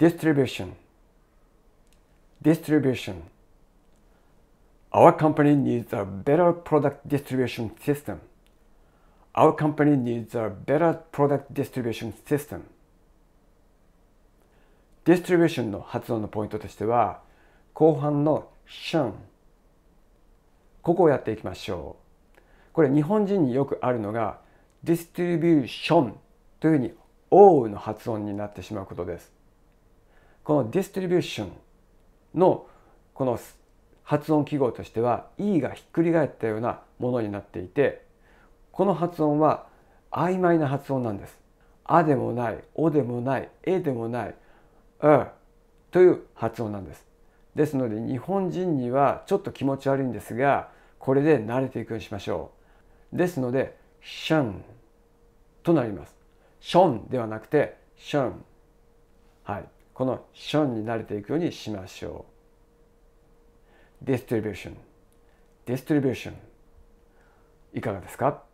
distribution distribution our company needs a better product distribution system our company needs a better product distribution system ディストリビューションの発音のポイントとしては後半の「シュン」ここをやっていきましょうこれ日本人によくあるのが distribution というふうに「O」の発音になってしまうことですこのディストリビューションのこの発音記号としては E がひっくり返ったようなものになっていてこの発音は曖昧な発音なんです。あでもない、おでもない、えでもない、うという発音なんです。ですので日本人にはちょっと気持ち悪いんですがこれで慣れていくようにしましょう。ですので「シャン」となります。「ション」ではなくて「シャン」。はい。このションに慣れていくようにしましょう。ディストリビューション。ディストリビューション。いかがですか